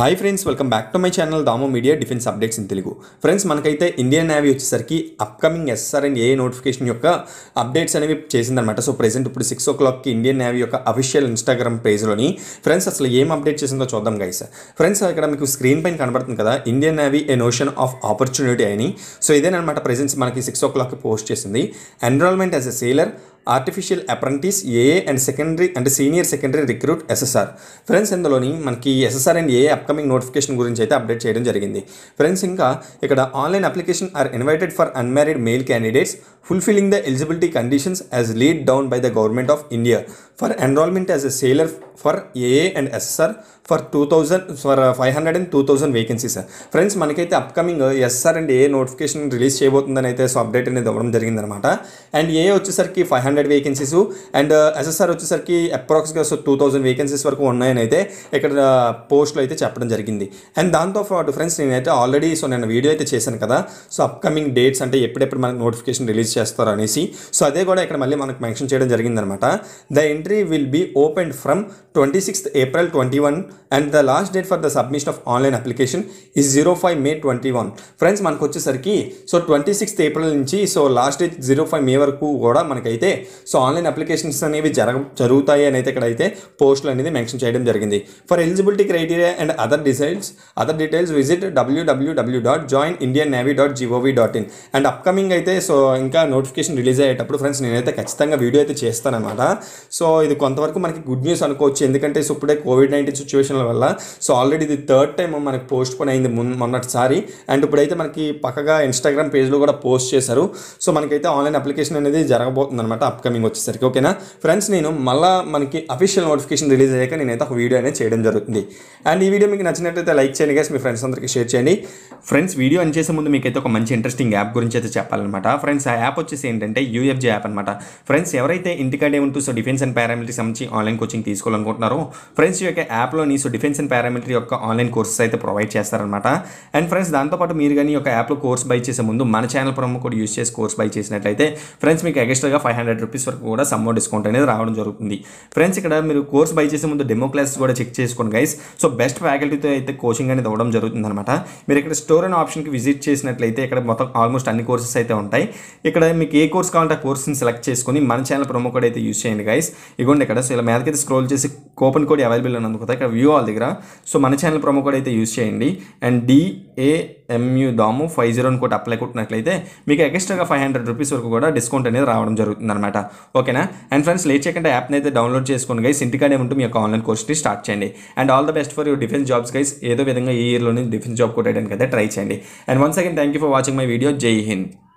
hi friends welcome back to my channel Dama media defence updates in Telugu friends మనకైతే Indian navy వచ్చేసరికి upcoming SR and A notification యొక్క అప్డేట్స్ అనేవి చేసిందనమాట so present ఇప్పుడు సిక్స్ ఓ క్లాక్కి ఇండియన్ నేవీ యొక్క అఫీషియల్ ఇన్స్టాగ్రామ్ పేజ్లోని ఫ్రెండ్స్ అసలు ఏం అప్డేట్ చేసిందో చూద్దాం గైస్ ఫ్రెండ్స్ ఇక్కడ మీకు స్క్రీన్ పైన కనబడుతుంది కదా Indian navy a notion of opportunity అని సో ఇదేనమాట ప్రెసెంట్స్ మనకి సిక్స్ ఓ క్లాక్కి పోస్ట్ చేసింది enrolment as a sailor artificial apprentice AA and secondary అంటే senior secondary recruit SSR friends ఇందులోని మనకి SSR and AA upcoming notification గురించి అయితే అప్డేట్ చేయడం జరిగింది ఫ్రెండ్స్ ఇంకా ఇక్కడ online application are invited for unmarried male candidates fulfilling the eligibility conditions as lead down by the government of India for enrolment as a sailor for AA and SR for two thousand for five hundred and two thousand vacancies friends మనకైతే upcoming SR and A notification release చేయబోతుందని అయితే so update అనేది ఇవ్వడం జరిగిందనమాట and A వచ్చేసరికి five hundred vacancies and SSR వచ్చేసరికి అప్రాక్స్గా so two thousand vacancies వరకు ఉన్నాయని అయితే ఇక్కడ పోస్ట్లో uh, అయితే చెప్పడం జరిగింది అండ్ దాంతో పాటు ఫ్రెండ్స్ నేనైతే ఆల్రెడీ సో నేను వీడియో అయితే చేశాను కదా సో అప్కమింగ్ డేట్స్ అంటే ఎప్పుడెప్పుడు మనకు నోటిఫికేషన్ రిలీజ్ చేస్తారు అనేసి సో అదే కూడా ఇక్కడ మళ్ళీ మనకు మెన్షన్ చేయడం జరిగిందనమాట the entry entry open from twenty from April twenty one and the last date for the submission of online application ఈ zero five May twenty one friends మనకు వచ్చేసరికి సో ట్వంటీ సిక్స్త్ ఏప్రిల్ నుంచి so last date zero five May వరకు కూడా మనకైతే so online applications అనేవి జరగ జరుగుతాయి అని అయితే ఇక్కడ అయితే పోస్టులు అనేది మెన్షన్ చేయడం జరిగింది for eligibility criteria and other details other details visit WWW dot join Indian navy dot GOV dot in and upcoming అయితే సో ఇంకా నోటిఫికేషన్ రిలీజ్ అయ్యేటప్పుడు ఫ్రెండ్స్ నేనైతే ఖచ్చితంగా వీడియో అయితే చేస్తానమాట సో ఇది కొంతవరకు మనకి గుడ్ న్యూస్ అనుకోవచ్చు ఎందుకంటే ఇప్పుడే కోవిడ్ నైన్టీన్ సిచ్యువేషన్ల వల్ల సో ఆల్రెడీ ఇది థర్డ్ టైం మనకి పోస్ట్ పోన్ అయింది మొన్నటిసారి అండ్ ఇప్పుడైతే మనకి పక్కగా ఇన్స్టాగ్రామ్ పేజ్లో కూడా పోస్ట్ చేశారు సో మనకైతే ఆన్లైన్ అప్లికేషన్ అనేది జరగబోతుంది అనమాట అప్కమింగ్ వచ్చేసరికి ఓకేనా ఫ్రెండ్స్ నేను మళ్ళీ మనకి అఫీషియల్ నోటిఫికేషన్ రిలీజ్ అయ్యాక నేనైతే ఒక వీడియో అనేది చేయడం జరుగుతుంది అండ్ ఈ వీడియో మీకు నచ్చినట్లయితే లైక్ చేయండి గైస్ మీ ఫ్రెండ్స్ అందరికీ షేర్ చేయండి ఫ్రెండ్స్ వీడియో అని చేసే ముందు మీకైతే ఒక మంచి ఇంట్రెస్టింగ్ యాప్ గురించి అయితే చెప్పాలన్నమాట ఫ్రెండ్స్ ఆ యాప్ వచ్చేసి ఏంటంటే యూఎఫ్జే యాప్ అనమాట ఫ్రెండ్స్ ఎవరైతే ఇంటికాడే ఉంటూ సో డిఫెన్స్ అండ్ పారామిలిటరీ సంబంధించి ఆన్లైన్ కోచింగ్ తీసుకోవాలనుకుంటున్నారో ఫ్రెండ్స్ యొక్క యాప్లోని సో డిఫెన్స్ అండ్ పారామిలిటరీ యొక్క ఆన్లైన్ కోర్సెస్ అయితే ప్రొవైడ్ చేస్తారనమాట అండ్ ఫ్రెండ్స్ దాంతోపాటు మీరు కానీ ఒక యాప్లో కోర్స్ బై చేసే ముందు మన ఛానల్ ప్రొమో కోడ్ యూస్ చేసి కోర్స్ బై చేసినట్లయితే ఫ్రెండ్స్ మీకు ఎక్స్ట్రాగా ఫైవ్ హండ్రెడ్ రూపీస్ వరకు కూడా సమ్మో డిస్కౌంట్ అనేది రావడం జరుగుతుంది ఫ్రెండ్స్ ఇక్కడ మీరు కోర్స్ బై చేసే ముందు డెమో క్లాసెస్ కూడా చెక్ చేసుకోండి గైస్ సో బెస్ట్ ఫ్యాకల్టీతో అయితే కోచింగ్ అనేది ఇవ్వడం జరుగుతుంది అనమాట మీరు ఇక్కడ స్టోర్ అనే ఆప్షన్కి విజిట్ చేసినట్లయితే ఇక్కడ మొత్తం ఆల్మోస్ట్ అన్ని కోర్సెస్ అయితే ఉంటాయి ఇక్కడ మీకు ఏ కోర్స్ కావాలంటే ఆ కోర్స్ని సెలెక్ట్ చేసుకుని మన ఛానల్ ప్రోమో కోడ్ అయితే యూస్ చేయండి గైస్ ఇగోండి ఇక్కడ సో ఇలా మీదకైతే స్క్రోల్ చేసి కూపన్ కోడ్ అవైలబుల్ అని అనుకుంటా ఇక్కడ వ్యూ ఆల్ దగ్గర సో మన ఛానల్ ప్రోమో కోడ్ అయితే యూస్ చేయండి and DA MU Damu five zero అని కూడా అప్లై కొట్టినట్లయితే మీకు ఎక్స్ట్రాగా ఫైవ్ హండ్రెడ్ రూపీస్ వరకు కూడా డిస్కౌంట్ అనేది రావడం జరుగుతుంది అనమాట ఓకేనా అండ్ ఫ్రెండ్స్ లేట్ చేయకుండా యాప్ని అయితే డౌన్లోడ్ చేసుకోండి గైస్ ఇంటికాడే ఉంటూ మీ యొక్క ఆన్లైన్ కోర్స్ని స్టార్ట్ చేయండి and all the best for you defence jobs guys ఏదో విధంగా ఈ ఇయర్లోనే డిఫెన్స్ జాబ్ కొట్టేయడానికి అయితే ట్రై చేయండి and once again thank you for watching my video జై హింద్